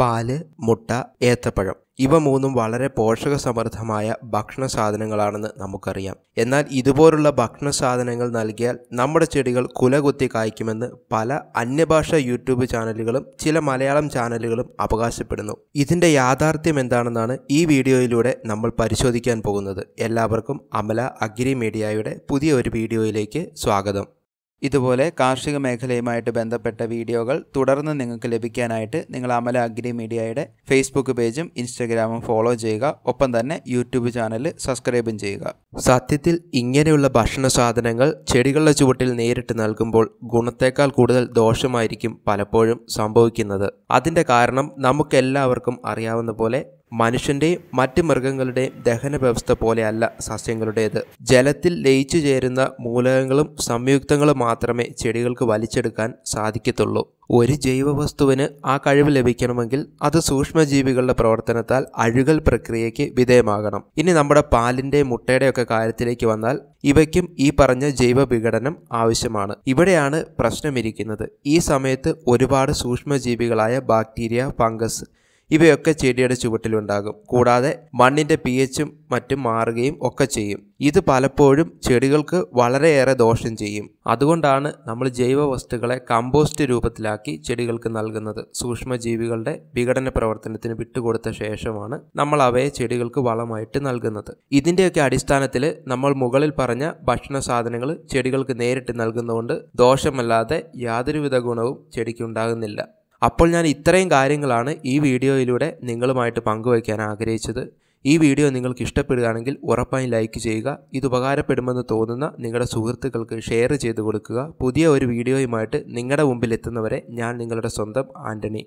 പാല് മുട്ട ഏത്തപ്പഴം ഇവ മൂന്നും വളരെ പോഷക സമൃദ്ധമായ ഭക്ഷണ സാധനങ്ങളാണെന്ന് നമുക്കറിയാം എന്നാൽ ഇതുപോലുള്ള ഭക്ഷണ സാധനങ്ങൾ നൽകിയാൽ നമ്മുടെ ചെടികൾ കുലകുത്തി കായ്ക്കുമെന്ന് പല അന്യഭാഷ യൂട്യൂബ് ചാനലുകളും ചില മലയാളം ചാനലുകളും അവകാശപ്പെടുന്നു ഇതിൻ്റെ യാഥാർത്ഥ്യം എന്താണെന്നാണ് ഈ വീഡിയോയിലൂടെ നമ്മൾ പരിശോധിക്കാൻ പോകുന്നത് എല്ലാവർക്കും അമല അഗ്രി മീഡിയയുടെ പുതിയ ഒരു വീഡിയോയിലേക്ക് സ്വാഗതം ഇതുപോലെ കാർഷിക മേഖലയുമായിട്ട് ബന്ധപ്പെട്ട വീഡിയോകൾ തുടർന്ന് നിങ്ങൾക്ക് ലഭിക്കാനായിട്ട് നിങ്ങൾ അമല അഗ്രി മീഡിയയുടെ ഫേസ്ബുക്ക് പേജും ഇൻസ്റ്റഗ്രാമും ഫോളോ ചെയ്യുക ഒപ്പം തന്നെ യൂട്യൂബ് ചാനൽ സബ്സ്ക്രൈബും ചെയ്യുക സത്യത്തിൽ ഇങ്ങനെയുള്ള ഭക്ഷണ സാധനങ്ങൾ ചെടികളുടെ ചുവട്ടിൽ നേരിട്ട് നൽകുമ്പോൾ ഗുണത്തേക്കാൾ കൂടുതൽ ദോഷമായിരിക്കും പലപ്പോഴും സംഭവിക്കുന്നത് അതിൻ്റെ കാരണം നമുക്കെല്ലാവർക്കും അറിയാവുന്ന പോലെ മനുഷ്യൻ്റെ മറ്റ് മൃഗങ്ങളുടെ ദഹന വ്യവസ്ഥ പോലെയല്ല സസ്യങ്ങളുടേത് ജലത്തിൽ ലയിച്ചു ചേരുന്ന മൂലകങ്ങളും സംയുക്തങ്ങളും മാത്രമേ ചെടികൾക്ക് വലിച്ചെടുക്കാൻ സാധിക്കത്തുള്ളൂ ഒരു ജൈവവസ്തുവിന് ആ കഴിവ് ലഭിക്കണമെങ്കിൽ അത് സൂക്ഷ്മജീവികളുടെ പ്രവർത്തനത്താൽ അഴുകൽ പ്രക്രിയയ്ക്ക് വിധേയമാകണം ഇനി നമ്മുടെ പാലിൻ്റെ മുട്ടയുടെ ഒക്കെ കാര്യത്തിലേക്ക് വന്നാൽ ഇവയ്ക്കും ഈ പറഞ്ഞ ജൈവ വിഘടനം ആവശ്യമാണ് ഇവിടെയാണ് പ്രശ്നമിരിക്കുന്നത് ഈ സമയത്ത് ഒരുപാട് സൂക്ഷ്മജീവികളായ ബാക്ടീരിയ ഫംഗസ് ഇവയൊക്കെ ചെടിയുടെ ചുവട്ടിലുണ്ടാകും കൂടാതെ മണ്ണിന്റെ പി എച്ചും മറ്റും മാറുകയും ഒക്കെ ചെയ്യും ഇത് പലപ്പോഴും ചെടികൾക്ക് വളരെയേറെ ദോഷം ചെയ്യും അതുകൊണ്ടാണ് നമ്മൾ ജൈവ വസ്തുക്കളെ കമ്പോസ്റ്റ് രൂപത്തിലാക്കി ചെടികൾക്ക് നൽകുന്നത് സൂക്ഷ്മജീവികളുടെ വിഘടന പ്രവർത്തനത്തിന് വിട്ടുകൊടുത്ത ശേഷമാണ് നമ്മൾ അവയെ ചെടികൾക്ക് വളമായിട്ട് നൽകുന്നത് ഇതിൻ്റെയൊക്കെ അടിസ്ഥാനത്തിൽ നമ്മൾ മുകളിൽ പറഞ്ഞ ഭക്ഷണ സാധനങ്ങൾ ചെടികൾക്ക് നേരിട്ട് നൽകുന്നതുകൊണ്ട് ദോഷമല്ലാതെ യാതൊരുവിധ ഗുണവും ചെടിക്ക് ഉണ്ടാകുന്നില്ല അപ്പോൾ ഞാൻ ഇത്രയും കാര്യങ്ങളാണ് ഈ വീഡിയോയിലൂടെ നിങ്ങളുമായിട്ട് പങ്കുവയ്ക്കാൻ ആഗ്രഹിച്ചത് ഈ വീഡിയോ നിങ്ങൾക്ക് ഇഷ്ടപ്പെടുകയാണെങ്കിൽ ഉറപ്പായും ലൈക്ക് ചെയ്യുക ഇത് ഉപകാരപ്പെടുമെന്ന് തോന്നുന്ന നിങ്ങളുടെ സുഹൃത്തുക്കൾക്ക് ഷെയർ ചെയ്ത് കൊടുക്കുക പുതിയ ഒരു വീഡിയോയുമായിട്ട് നിങ്ങളുടെ മുമ്പിൽ എത്തുന്നവരെ ഞാൻ നിങ്ങളുടെ സ്വന്തം ആൻ്റണി